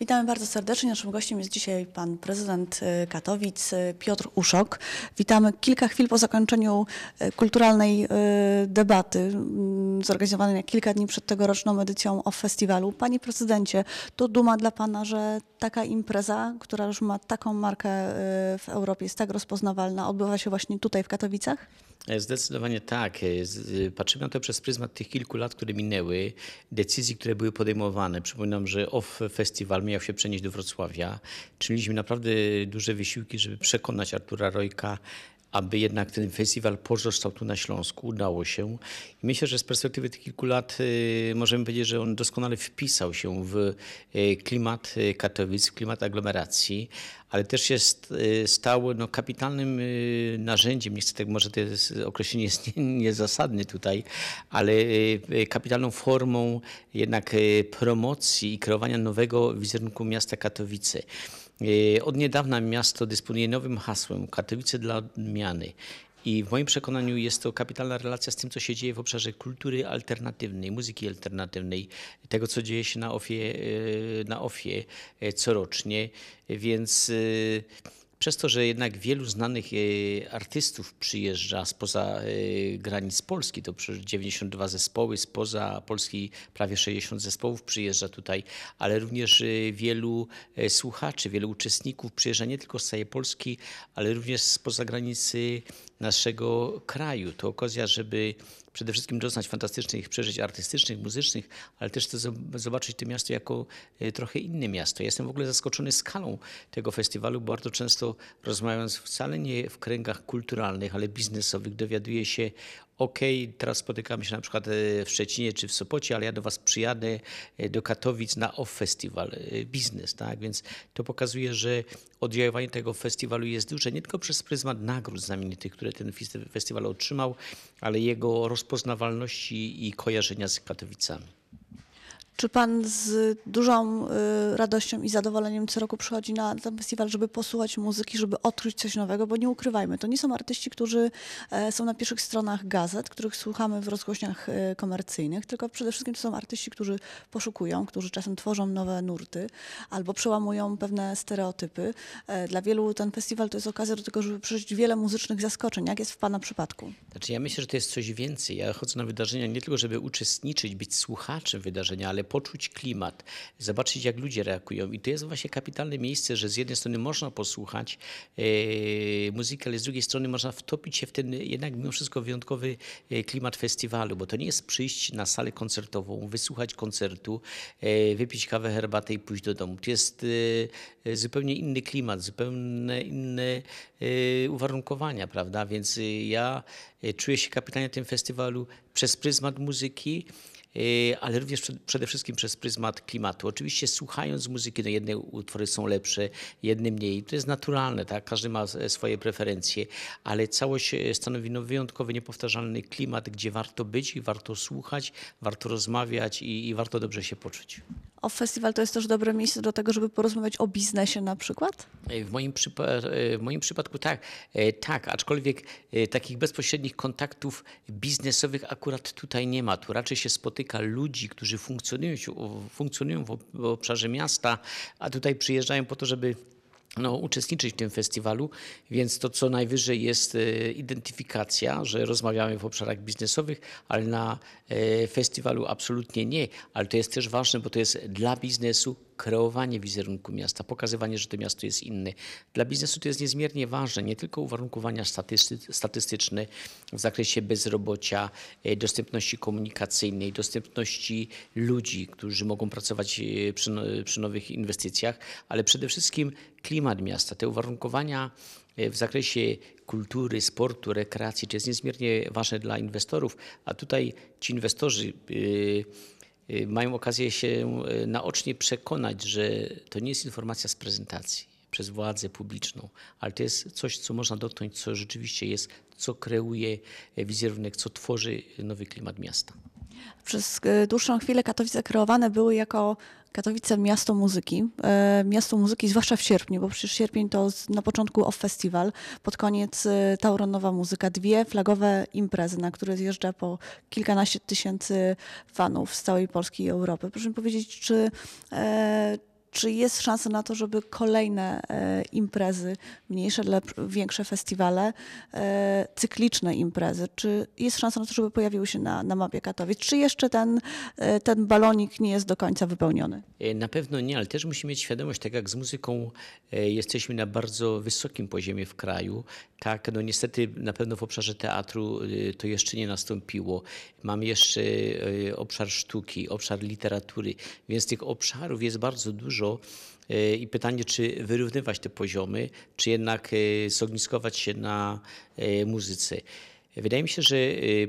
Witamy bardzo serdecznie. Naszym gościem jest dzisiaj pan prezydent y, Katowic, y, Piotr Uszok. Witamy kilka chwil po zakończeniu y, kulturalnej debaty mm, zorganizowanej kilka dni przed tegoroczną edycją o festiwalu. Panie prezydencie, to duma dla pana, że taka impreza, która już ma taką markę w Europie, jest tak rozpoznawalna, odbywa się właśnie tutaj w Katowicach? E, zdecydowanie tak. E, patrzymy na to przez pryzmat tych kilku lat, które minęły, decyzji, które były podejmowane. Przypominam, że OFF Festiwal miał się przenieść do Wrocławia. Czyniliśmy naprawdę duże wysiłki, żeby przekonać Artura Rojka, aby jednak ten festiwal pozostał tu na Śląsku. Udało się. I myślę, że z perspektywy tych kilku lat e, możemy powiedzieć, że on doskonale wpisał się w klimat Katowic, w klimat aglomeracji, ale też jest y, stało no, kapitalnym y, narzędziem, niestety tak może to jest, określenie jest niezasadne tutaj, ale y, kapitalną formą jednak promocji i kreowania nowego wizerunku miasta Katowice. Od niedawna miasto dysponuje nowym hasłem Katowice dla odmiany. I w moim przekonaniu jest to kapitalna relacja z tym, co się dzieje w obszarze kultury alternatywnej, muzyki alternatywnej, tego, co dzieje się na OFIE, e, na OFIE e, corocznie. Więc e, przez to, że jednak wielu znanych artystów przyjeżdża spoza granic Polski, to 92 zespoły, spoza Polski prawie 60 zespołów przyjeżdża tutaj, ale również wielu słuchaczy, wielu uczestników przyjeżdża nie tylko z całej Polski, ale również spoza granicy naszego kraju. To okazja, żeby przede wszystkim doznać fantastycznych przeżyć artystycznych, muzycznych, ale też to zobaczyć to miasto jako e, trochę inne miasto. jestem w ogóle zaskoczony skalą tego festiwalu, bardzo często rozmawiając wcale nie w kręgach kulturalnych, ale biznesowych, dowiaduję się OK, teraz spotykamy się na przykład e, w Szczecinie czy w Sopocie, ale ja do Was przyjadę e, do Katowic na OFF Festival e, Biznes, tak? Więc to pokazuje, że oddziaływanie tego festiwalu jest duże, nie tylko przez pryzmat nagród znamienitych, które ten festiwal otrzymał, ale jego rozpoznawalności i kojarzenia z Katowicami. Czy pan z dużą y, radością i zadowoleniem co roku przychodzi na ten festiwal, żeby posłuchać muzyki, żeby odkryć coś nowego? Bo nie ukrywajmy, to nie są artyści, którzy e, są na pierwszych stronach gazet, których słuchamy w rozgłośniach e, komercyjnych, tylko przede wszystkim to są artyści, którzy poszukują, którzy czasem tworzą nowe nurty albo przełamują pewne stereotypy. E, dla wielu ten festiwal to jest okazja do tego, żeby przeżyć wiele muzycznych zaskoczeń. Jak jest w pana przypadku? Znaczy ja myślę, że to jest coś więcej. Ja chodzę na wydarzenia nie tylko, żeby uczestniczyć, być słuchaczem wydarzenia, ale poczuć klimat, zobaczyć jak ludzie reagują. I to jest właśnie kapitalne miejsce, że z jednej strony można posłuchać e, muzyki, ale z drugiej strony można wtopić się w ten jednak mimo wszystko wyjątkowy e, klimat festiwalu, bo to nie jest przyjść na salę koncertową, wysłuchać koncertu, e, wypić kawę, herbatę i pójść do domu. To jest zupełnie inny klimat, zupełnie inne uwarunkowania, prawda? Więc ja czuję się kapitalnie tym festiwalu przez pryzmat muzyki, E, ale również przede wszystkim przez pryzmat klimatu. Oczywiście słuchając muzyki, no jedne utwory są lepsze, jedne mniej. To jest naturalne, tak? każdy ma swoje preferencje, ale całość e, stanowi no wyjątkowy, niepowtarzalny klimat, gdzie warto być i warto słuchać, warto rozmawiać i, i warto dobrze się poczuć. O festiwal to jest też dobre miejsce do tego, żeby porozmawiać o biznesie na przykład? E, w moim, przypa e, w moim przypadku tak, e, tak, aczkolwiek takich bezpośrednich kontaktów biznesowych akurat tutaj nie ma. Tu raczej się spotyka ludzi, którzy funkcjonują, funkcjonują w obszarze miasta, a tutaj przyjeżdżają po to, żeby no, uczestniczyć w tym festiwalu, więc to co najwyżej jest e, identyfikacja, że rozmawiamy w obszarach biznesowych, ale na e, festiwalu absolutnie nie. Ale to jest też ważne, bo to jest dla biznesu, kreowanie wizerunku miasta, pokazywanie, że to miasto jest inny. Dla biznesu to jest niezmiernie ważne, nie tylko uwarunkowania statystyczne w zakresie bezrobocia, e, dostępności komunikacyjnej, dostępności ludzi, którzy mogą pracować e, przy, no, przy nowych inwestycjach, ale przede wszystkim klimat miasta, te uwarunkowania e, w zakresie kultury, sportu, rekreacji, to jest niezmiernie ważne dla inwestorów, a tutaj ci inwestorzy. Yy, Y, mają okazję się y, naocznie przekonać, że to nie jest informacja z prezentacji przez władzę publiczną, ale to jest coś, co można dotknąć, co rzeczywiście jest, co kreuje y, wizerunek, co tworzy nowy klimat miasta. Przez e, dłuższą chwilę Katowice kreowane były jako Katowice miasto muzyki, e, miasto muzyki zwłaszcza w sierpniu, bo przecież sierpień to na początku off festiwal, pod koniec e, Tauronowa muzyka, dwie flagowe imprezy, na które zjeżdża po kilkanaście tysięcy fanów z całej Polski i Europy. Proszę mi powiedzieć, czy, czy jest szansa na to, żeby kolejne e, imprezy, mniejsze, większe festiwale, e, cykliczne imprezy, czy jest szansa na to, żeby pojawiły się na, na mapie Katowic? Czy jeszcze ten, e, ten balonik nie jest do końca wypełniony? Na pewno nie, ale też musimy mieć świadomość, tak jak z muzyką jesteśmy na bardzo wysokim poziomie w kraju, tak, no niestety na pewno w obszarze teatru to jeszcze nie nastąpiło. Mamy jeszcze obszar sztuki, obszar literatury, więc tych obszarów jest bardzo dużo tego. E, I pytanie, czy wyrównywać te poziomy, czy jednak e, zogniskować się na e, muzyce. Wydaje mi się, że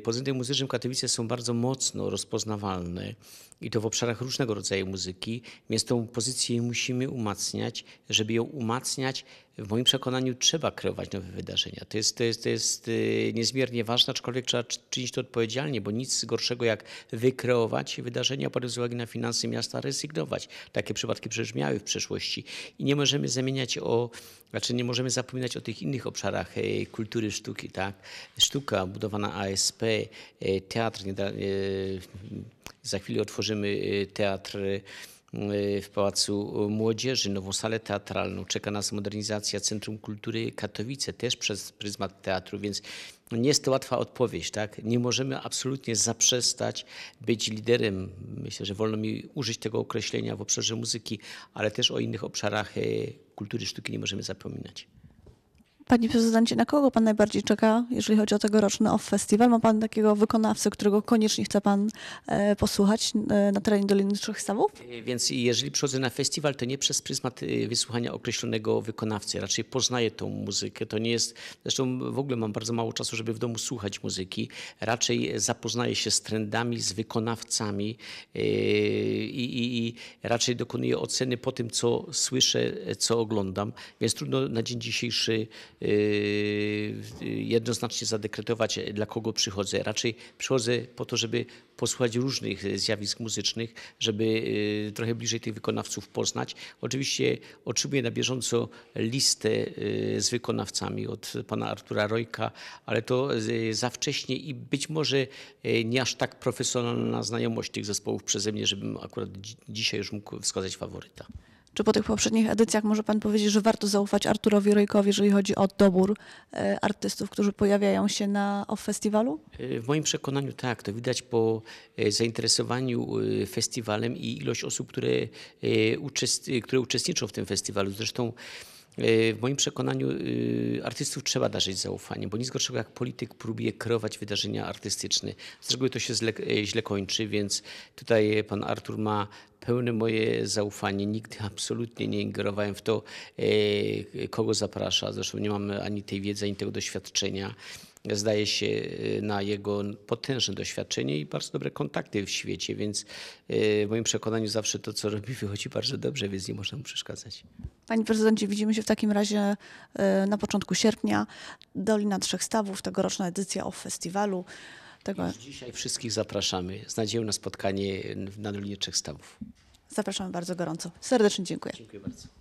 pozytywne muzyczne muzycznym Katowice są bardzo mocno rozpoznawalne i to w obszarach różnego rodzaju muzyki, więc tą pozycję musimy umacniać. Żeby ją umacniać, w moim przekonaniu trzeba kreować nowe wydarzenia. To jest, to jest, to jest y, niezmiernie ważne, aczkolwiek trzeba czynić to odpowiedzialnie, bo nic gorszego jak wykreować wydarzenia, a potem z uwagi na finanse miasta rezygnować. Takie przypadki przecież miały w przeszłości. I nie możemy zamieniać o, znaczy nie możemy zapominać o tych innych obszarach y, kultury sztuki, tak? Sztuka budowana ASP, y, teatr, nie da, za chwilę otworzymy y, teatr y, w Pałacu Młodzieży, nową salę teatralną. Czeka nas modernizacja Centrum Kultury Katowice, też przez pryzmat teatru, więc nie jest to łatwa odpowiedź. Tak? Nie możemy absolutnie zaprzestać być liderem. Myślę, że wolno mi użyć tego określenia w obszarze muzyki, ale też o innych obszarach y, kultury sztuki nie możemy zapominać. Panie prezydencie, na kogo pan najbardziej czeka, jeżeli chodzi o tegoroczny OFF Festiwal? Ma pan takiego wykonawcę, którego koniecznie chce pan e, posłuchać e, na terenie Doliny Trzech Stawów? E, więc jeżeli przychodzę na festiwal, to nie przez pryzmat e, wysłuchania określonego wykonawcy. Raczej poznaję tą muzykę. To nie jest, zresztą w ogóle mam bardzo mało czasu, żeby w domu słuchać muzyki. Raczej zapoznaję się z trendami, z wykonawcami e, i, i raczej dokonuję oceny po tym, co słyszę, co oglądam. Więc trudno na dzień dzisiejszy Yy, jednoznacznie zadekretować, dla kogo przychodzę. Raczej przychodzę po to, żeby posłuchać różnych zjawisk muzycznych, żeby yy, trochę bliżej tych wykonawców poznać. Oczywiście otrzymuję na bieżąco listę yy, z wykonawcami od pana Artura Rojka, ale to za wcześnie i być może nie aż tak profesjonalna znajomość tych zespołów przeze mnie, żebym akurat dzisiaj już mógł wskazać faworyta. Czy po tych poprzednich edycjach może Pan powiedzieć, że warto zaufać Arturowi Rojkowi, jeżeli chodzi o dobór e, artystów, którzy pojawiają się na festiwalu? E, w moim przekonaniu tak. To widać po e, zainteresowaniu festiwalem i ilość osób, które, które uczestniczą w tym festiwalu. Zresztą w moim przekonaniu artystów trzeba darzyć zaufanie, bo nic gorszego jak polityk próbuje kreować wydarzenia artystyczne. Z reguły to się źle kończy, więc tutaj pan Artur ma pełne moje zaufanie. Nigdy absolutnie nie ingerowałem w to, e, kogo zaprasza. Zresztą nie mam ani tej wiedzy, ani tego doświadczenia zdaje się e, na jego potężne doświadczenie i bardzo dobre kontakty w świecie, więc e, w moim przekonaniu zawsze to, co robi, wychodzi bardzo dobrze, więc nie można mu przeszkadzać. Panie prezydencie, widzimy się w takim razie na początku sierpnia. Dolina Trzech Stawów, tegoroczna edycja o festiwalu tego. Już dzisiaj wszystkich zapraszamy z nadzieją na spotkanie na Dolinie Trzech Stawów. Zapraszamy bardzo gorąco. Serdecznie dziękuję. Dziękuję bardzo.